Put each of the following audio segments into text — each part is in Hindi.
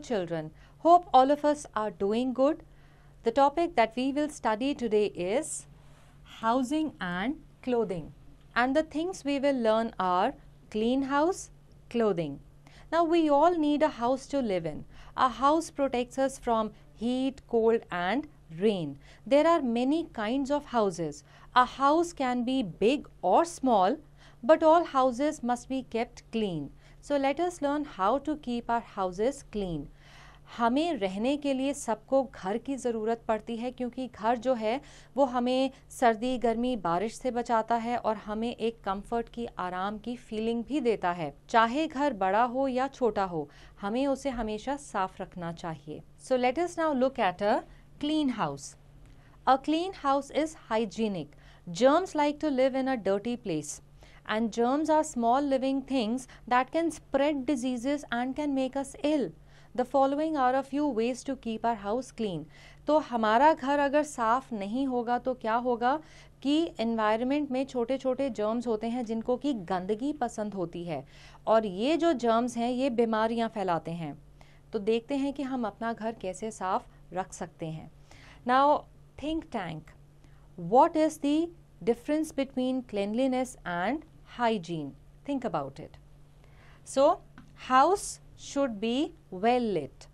children. Hope all of us are doing good. The topic that we will study today is housing and clothing. And the things we will learn are clean house, clothing. Now, we all need a house to live in. A house protects us from heat, cold, and rain. There are many kinds of houses. A house can be big or small, but all houses must be kept clean. So let us learn how to keep our houses clean हमें रहने के लिए सबको घर की ज़रूरत पड़ती है क्योंकि घर जो है वो हमें सर्दी गर्मी बारिश से बचाता है और हमें एक कंफर्ट की आराम की फीलिंग भी देता है चाहे घर बड़ा हो या छोटा हो हमें उसे हमेशा साफ रखना चाहिए so let us now look at a clean house a clean house is hygienic germs like to live in a dirty place And germs are small living things that can spread diseases and can make us ill. The following are a few ways to keep our house clean तो हमारा घर अगर साफ नहीं होगा तो क्या होगा कि एनवायरनमेंट में छोटे छोटे जर्म्स होते हैं जिनको कि गंदगी पसंद होती है और ये जो जर्म्स हैं ये बीमारियां फैलाते हैं तो देखते हैं कि हम अपना घर कैसे साफ रख सकते हैं now think tank what is the difference between cleanliness and hygiene. Think about it. So, house should be well lit.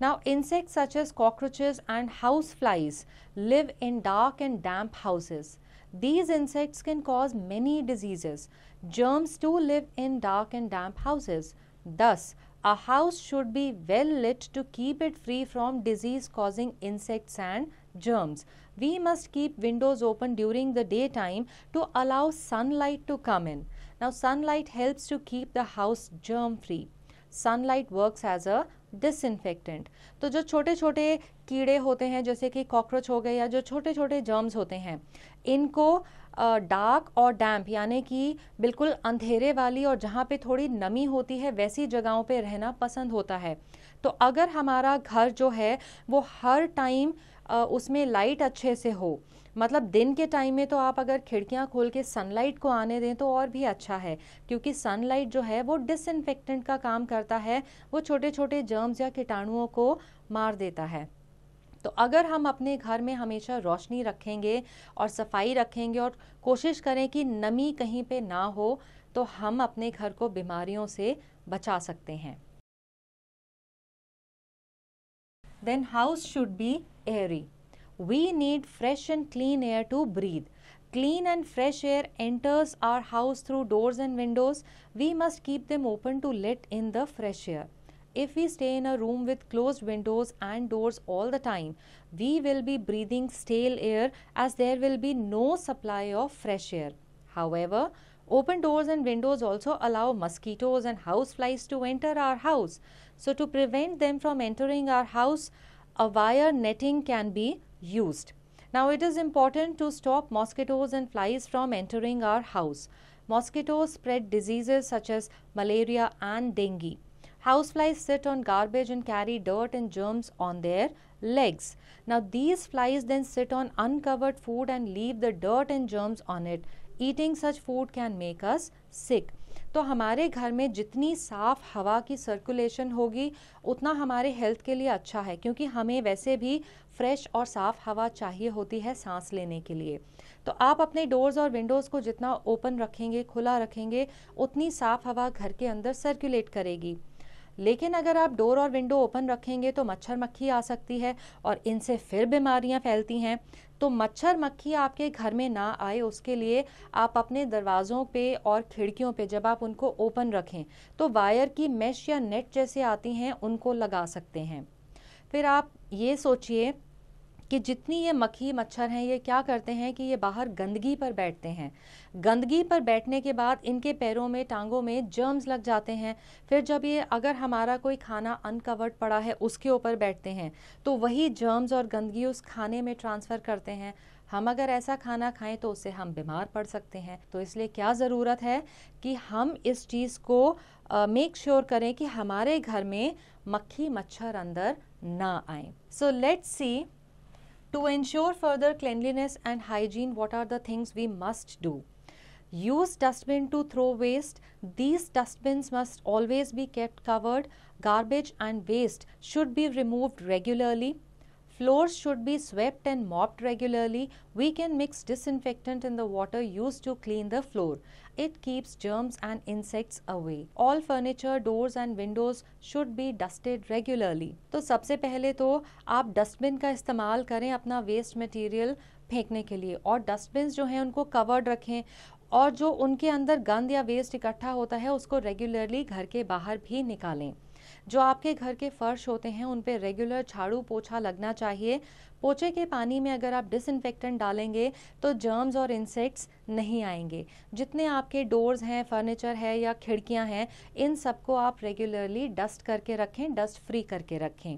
Now, insects such as cockroaches and house flies live in dark and damp houses. These insects can cause many diseases. Germs too live in dark and damp houses. Thus, A house should be well lit to keep it free from disease causing insects and germs. We must keep windows open during the daytime to allow sunlight to come in. Now, sunlight helps to keep the house germ free. Sunlight works as a disinfectant तो जो छोटे छोटे कीड़े होते हैं जैसे कि कॉकरोच हो गए या जो छोटे छोटे जर्म्स होते हैं इनको डार्क और डैम्प यानी कि बिल्कुल अंधेरे वाली और जहाँ पे थोड़ी नमी होती है वैसी जगहों पे रहना पसंद होता है तो अगर हमारा घर जो है वो हर टाइम उसमें लाइट अच्छे से हो मतलब दिन के टाइम में तो आप अगर खिड़कियां खोल के सनलाइट को आने दें तो और भी अच्छा है क्योंकि सनलाइट जो है वो डिसइनफेक्टेंट का काम करता है वो छोटे छोटे जर्म्स या कीटाणुओं को मार देता है तो अगर हम अपने घर में हमेशा रोशनी रखेंगे और सफाई रखेंगे और कोशिश करें कि नमी कहीं पे ना हो तो हम अपने घर को बीमारियों से बचा सकते हैं then house should be airy we need fresh and clean air to breathe clean and fresh air enters our house through doors and windows we must keep them open to let in the fresh air if we stay in a room with closed windows and doors all the time, we will be breathing stale air as there will be no supply of fresh air. However, open doors and windows also allow mosquitoes and houseflies to enter our house. So, to prevent them from entering our house, a wire netting can be used. Now, it is important to stop mosquitoes and flies from entering our house. Mosquitoes spread diseases such as malaria and dengue. House flies sit on garbage and carry dirt and germs on their legs. Now, these flies then sit on uncovered food and leave the dirt and germs on it. Eating such food can make us sick. तो हमारे घर में जितनी साफ़ हवा की सर्कुलेशन होगी उतना हमारे हेल्थ के लिए अच्छा है क्योंकि हमें वैसे भी फ्रेश और साफ़ हवा चाहिए होती है सांस लेने के लिए तो आप अपने डोर्स और विंडोज़ को जितना ओपन रखेंगे खुला रखेंगे उतनी साफ़ हवा घर के अंदर सर्कुलेट करेगी लेकिन अगर आप डोर और विंडो ओपन रखेंगे तो मच्छर मक्खी आ सकती है और इनसे फिर बीमारियां फैलती हैं तो मच्छर मक्खी आपके घर में ना आए उसके लिए आप अपने दरवाज़ों पे और खिड़कियों पे जब आप उनको ओपन रखें तो वायर की मेश या नेट जैसे आती हैं उनको लगा सकते हैं फिर आप ये सोचिए कि जितनी ये मक्खी मच्छर हैं ये क्या करते हैं कि ये बाहर गंदगी पर बैठते हैं गंदगी पर बैठने के बाद इनके पैरों में टांगों में जर्म्स लग जाते हैं फिर जब ये अगर हमारा कोई खाना अनकवर्ड पड़ा है उसके ऊपर बैठते हैं तो वही जर्म्स और गंदगी उस खाने में ट्रांसफ़र करते हैं हम अगर ऐसा खाना खाएं तो उससे हम बीमार पड़ सकते हैं तो इसलिए क्या ज़रूरत है कि हम इस चीज़ को मेक श्योर sure करें कि हमारे घर में मक्खी मच्छर अंदर ना आए so let's see To ensure further cleanliness and hygiene, what are the things we must do? Use dustbin to throw waste. These dustbins must always be kept covered. Garbage and waste should be removed regularly. Floors should be swept and mopped regularly. We can mix disinfectant in the water used to clean the floor. It keeps germs and insects away. All furniture, doors and windows should be dusted regularly. to sabse pehle to aap dustbin ka istemal kare apna waste material फेंकने के लिए और डस्टबिन जो हैं उनको कवर्ड रखें और जो उनके अंदर गंद या वेस्ट इकट्ठा होता है उसको रेगुलरली घर के बाहर भी निकालें जो आपके घर के फर्श होते हैं उन पर रेगुलर झाड़ू पोछा लगना चाहिए पोछे के पानी में अगर आप डिस डालेंगे तो जर्म्स और इंसेक्ट्स नहीं आएंगे जितने आपके डोर्स हैं फर्नीचर है या खिड़कियां हैं इन सबको आप रेगुलरली डस्ट करके रखें डस्ट फ्री करके रखें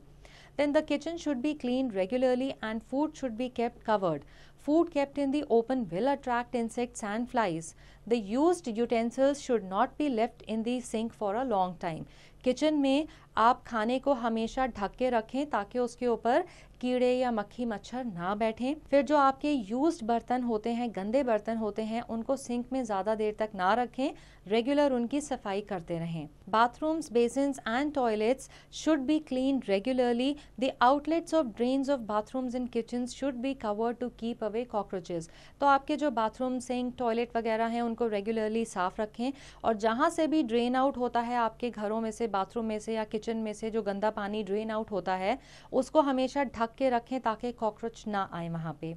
then the kitchen should be clean regularly and food should be kept covered food kept in the open will attract insects and flies the use utensils should not be left in the sink for a long time kitchen में आप खाने को हमेशा ढक के रखें ताकि उसके ऊपर कीड़े या मक्खी मच्छर ना बैठें फिर जो आपके यूज्ड बर्तन होते हैं गंदे बर्तन होते हैं उनको सिंक में ज़्यादा देर तक ना रखें रेगुलर उनकी सफाई करते रहें bathrooms basins and toilets should be clean regularly the outlets of drains of bathrooms in kitchen should be cover to keep away cockroaches तो आपके जो बाथरूम सिंक टॉयलेट वगैरह हैं उनको रेगुलरली साफ़ रखें और जहाँ से भी ड्रेन आउट होता है आपके घरों में से बाथरूम में से या किचन में से जो गंदा पानी ड्रेन आउट होता है उसको हमेशा ढक के रखें ताकि कॉकरोच ना आए वहाँ पे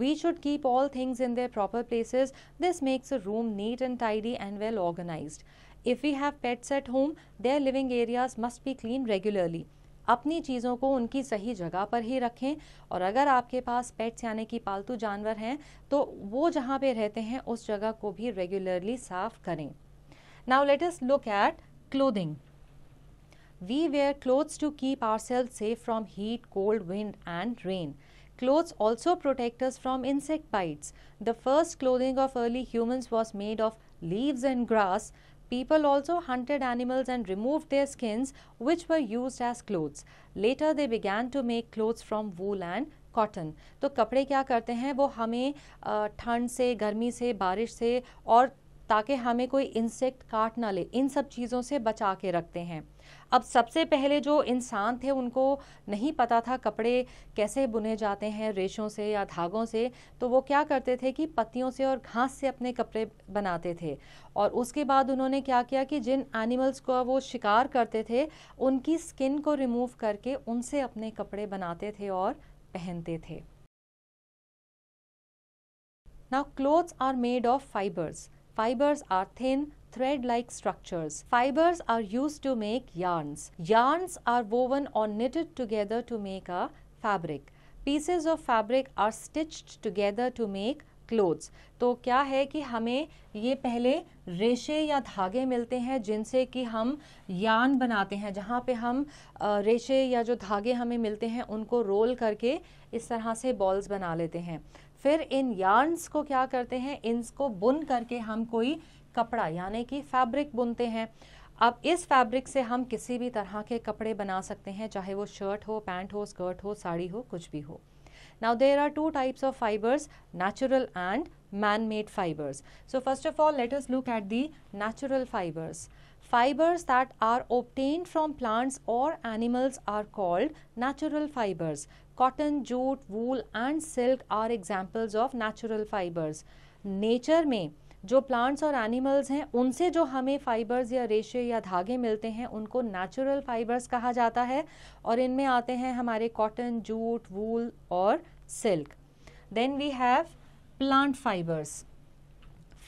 we should keep all things in their proper places this makes a room neat and tidy and well organise if you have pets at home their living areas must be clean regularly अपनी चीज़ों को उनकी सही जगह पर ही रखें और अगर आपके पास पेट्स यानी कि पालतू जानवर हैं तो वो जहाँ पे रहते हैं उस जगह को भी रेगुलरली साफ करें now let us look at clothing We wear clothes to keep ourselves safe from heat, cold, wind, and rain. Clothes also protect us from insect bites. The first clothing of early humans was made of leaves and grass. People also hunted animals and removed their skins, which were used as clothes. Later, they began to make clothes from wool and cotton तो कपड़े क्या करते हैं वो हमें ठंड से गर्मी से बारिश से और ताकि हमें कोई इंसेक्ट काट ना ले इन सब चीज़ों से बचा के रखते हैं अब सबसे पहले जो इंसान थे उनको नहीं पता था कपड़े कैसे बुने जाते हैं रेशों से या धागों से तो वो क्या करते थे कि पत्तियों से और घास से अपने कपड़े बनाते थे और उसके बाद उन्होंने क्या किया कि जिन एनिमल्स को वो शिकार करते थे उनकी स्किन को रिमूव करके उनसे अपने कपड़े बनाते थे और पहनते थे now clothes are made of fibres fibres are thin thread-like structures. Fibers are used to make yarns. Yarns are woven or knitted together to make a fabric. Pieces of fabric are stitched together to make clothes तो क्या है कि हमें ये पहले रेशे या धागे मिलते हैं जिनसे कि हम यान बनाते हैं जहाँ पे हम रेशे या जो धागे हमें मिलते हैं उनको रोल करके इस तरह से बॉल्स बना लेते हैं फिर इन यार्नस को क्या करते हैं इनको बुन करके हम कोई कपड़ा यानी कि फैब्रिक बुनते हैं अब इस फैब्रिक से हम किसी भी तरह के कपड़े बना सकते हैं चाहे वो शर्ट हो पैंट हो स्कर्ट हो साड़ी हो कुछ भी हो now there are two types of fibres natural and man made fibres so first of all let us look at the natural fibres fibres that are obtain from plants और animals are called natural fibres cotton jute wool and silk are examples of natural fibres nature में जो प्लांट्स और एनिमल्स हैं उनसे जो हमें फाइबर्स या रेशे या धागे मिलते हैं उनको नेचुरल फाइबर्स कहा जाता है और इनमें आते हैं हमारे कॉटन जूट वूल और silk then we have plant fibres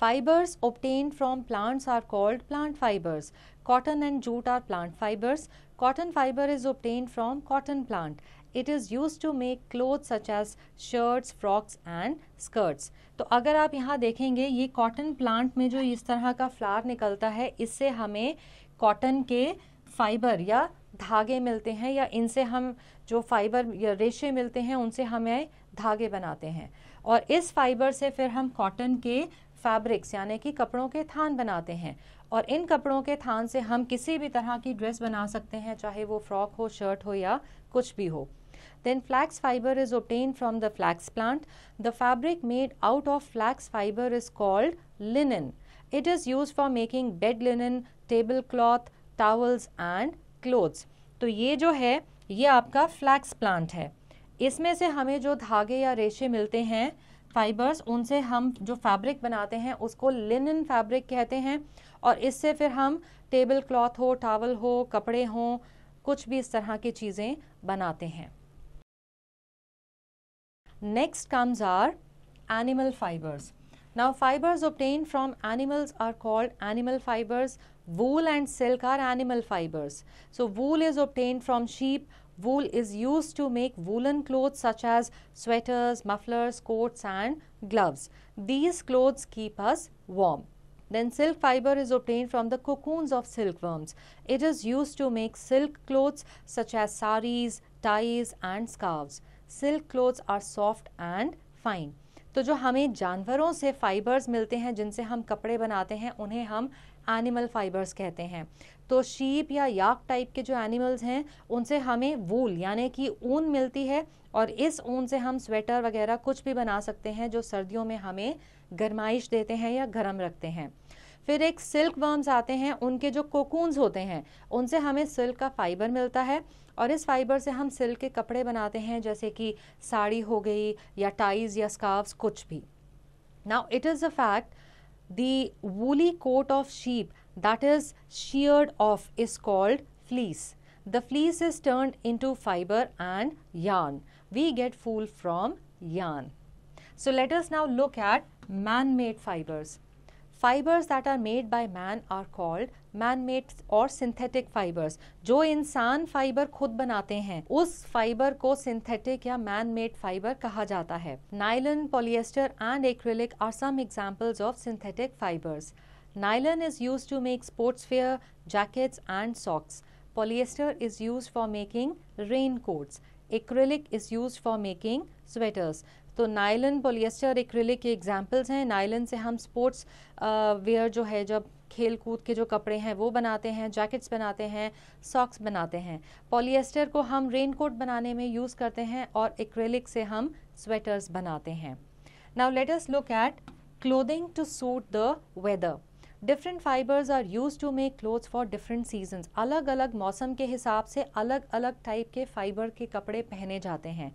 fibres obtain from plants are called plant fibres cotton and jute are plant fibres cotton fibre is obtain from cotton plant it is use to make cloth such as shirts frocks and skirts तो अगर आप यहाँ देखेंगे ये कॉटन प्लांट में जो इस तरह का फ्लावर निकलता है इससे हमें कॉटन के फाइबर या धागे मिलते हैं या इनसे हम जो फाइबर या रेशे मिलते हैं उनसे हमें धागे बनाते हैं और इस फाइबर से फिर हम कॉटन के फैब्रिक्स यानी कि कपड़ों के थान बनाते हैं और इन कपड़ों के थान से हम किसी भी तरह की ड्रेस बना सकते हैं चाहे वो फ्रॉक हो शर्ट हो या कुछ भी हो Then flax fiber is obtained from the flax plant. The fabric made out of flax fiber is called linen. It is used for making bed linen, table cloth towels and clothes. to ye jo hai ye aapka flax plant hai isme se hame jo dhage ya reshe milte hain fibres उनसे हम जो फैब्रिक बनाते हैं उसको लिनन फैब्रिक कहते हैं और इससे फिर हम टेबल क्लॉथ हो टावल हो कपड़े हो कुछ भी इस तरह की चीज़ें बनाते हैं Next comes our animal fibers. Now fibers obtained from animals are called animal fibers. Wool and silk are animal fibers. So wool is obtained from sheep. Wool is used to make woolen clothes such as sweaters, mufflers, coats and gloves. These clothes keep us warm. Then silk fiber is obtained from the cocoons of silkworms. It is used to make silk clothes such as saris, ties and scarves. Silk clothes are soft and fine तो जो हमें जानवरों से फाइबर्स मिलते हैं जिनसे हम कपड़े बनाते हैं उन्हें हम एनिमल फाइबर्स कहते हैं तो शीप या याक टाइप के जो एनिमल्स हैं उनसे हमें वूल यानी कि ऊन मिलती है और इस ऊन से हम स्वेटर वगैरह कुछ भी बना सकते हैं जो सर्दियों में हमें गर्माइश देते हैं या गर्म रखते हैं फिर एक सिल्क वर्म्स आते हैं उनके जो कोकून्स होते हैं उनसे हमें सिल्क का फाइबर मिलता है और इस फाइबर से हम सिल्क के कपड़े बनाते हैं जैसे कि साड़ी हो गई या टाइज या स्कार्फ्स कुछ भी now it is a fact the woolly coat of sheep that is sheared off is called fleece the fleece is turn into fibre and yarn we get wool from yarn so let's now look at man made fibres fibres that are made by man are called man made और सिंथेटिक फाइबर्स जो इंसान फाइबर खुद बनाते हैं उस फाइबर को सिंथेटिक या मैन मेड फाइबर कहा जाता है nylon polyester and acrylic are some examples of synthetic fibres nylon is use to make sportswear jackets and socks polyester is use for making rain coats acrylic is use for making sweaters तो नायलन पोलियस्टर एक्रिलिक के एग्जाम्पल्स हैं नायलन से हम स्पोर्ट्स वेयर जो है जब खेल कूद के जो कपड़े हैं वो बनाते हैं जैकेट्स बनाते हैं सॉक्स बनाते हैं पोलियस्टर को हम रेन कोट बनाने में यूज़ करते हैं और एक्रेलिक से हम स्वेटर्स बनाते हैं now let's look at clothing to suit the weather different fibres are use to make cloth for different season अलग अलग मौसम के हिसाब से अलग अलग टाइप के फाइबर के कपड़े पहने जाते हैं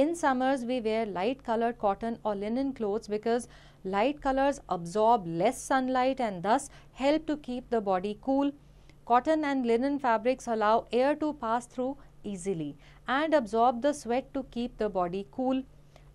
in summers we wear light colored cotton or linen clothes because light colors absorb less sunlight and thus help to keep the body cool. Cotton and linen fabrics allow air to pass through easily and absorb the sweat to keep the body cool.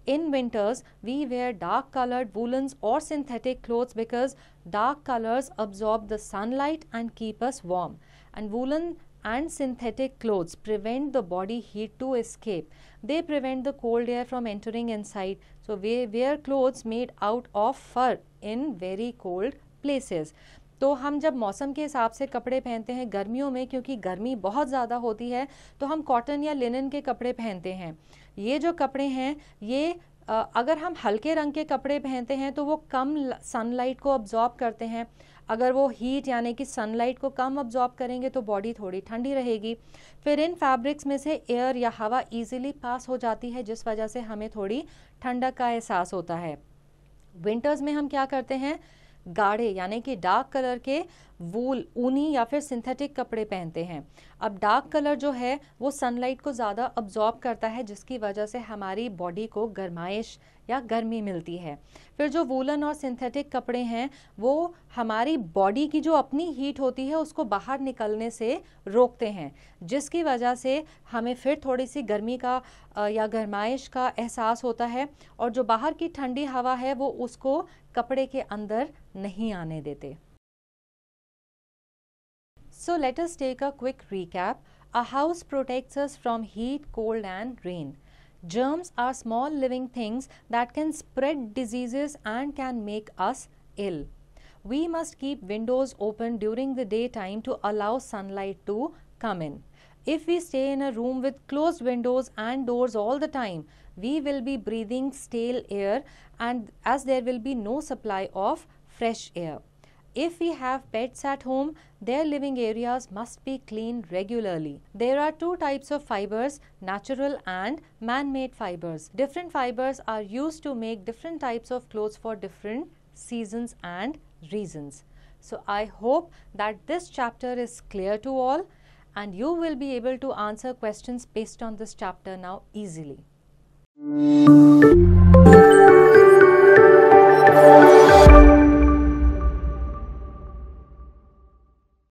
In winters, we wear dark colored woolens or synthetic clothes because dark colors absorb the sunlight and keep us warm. And woolen and synthetic clothes prevent the body heat to escape. They prevent the cold air from entering inside. So we wear clothes made out of fur in very cold places. तो हम जब मौसम के हिसाब से कपड़े पहनते हैं गर्मियों में क्योंकि गर्मी बहुत ज़्यादा होती है तो हम कॉटन या लिनन के कपड़े पहनते हैं ये जो कपड़े हैं ये अगर हम हल्के रंग के कपड़े पहनते हैं तो वो कम सनलाइट को ऑब्जॉर्ब करते हैं अगर वो हीट यानी कि सनलाइट को कम ऑब्जॉर्ब करेंगे तो बॉडी थोड़ी ठंडी रहेगी फिर इन फैब्रिक्स में से एयर या हवा ईजिली पास हो जाती है जिस वजह से हमें थोड़ी ठंडक का एहसास होता है विंटर्स में हम क्या करते हैं गाढ़े यानी कि डार्क कलर के वूल ऊनी या फिर सिंथेटिक कपड़े पहनते हैं अब डार्क कलर जो है वो सनलाइट को ज़्यादा अब्जॉर्ब करता है जिसकी वजह से हमारी बॉडी को गर्माइश या गर्मी मिलती है फिर जो वूलन और सिंथेटिक कपड़े हैं वो हमारी बॉडी की जो अपनी हीट होती है उसको बाहर निकलने से रोकते हैं जिसकी वजह से हमें फिर थोड़ी सी गर्मी का या गर्माइश का एहसास होता है और जो बाहर की ठंडी हवा है वो उसको कपड़े के अंदर नहीं आने देते So let us take a quick recap. A house protects us from heat, cold and rain. Germs are small living things that can spread diseases and can make us ill. We must keep windows open during the daytime to allow sunlight to come in. If we stay in a room with closed windows and doors all the time, we will be breathing stale air and as there will be no supply of fresh air. If we have pets at home, their living areas must be cleaned regularly. There are two types of fibers, natural and man-made fibers. Different fibers are used to make different types of clothes for different seasons and reasons. So I hope that this chapter is clear to all and you will be able to answer questions based on this chapter now easily.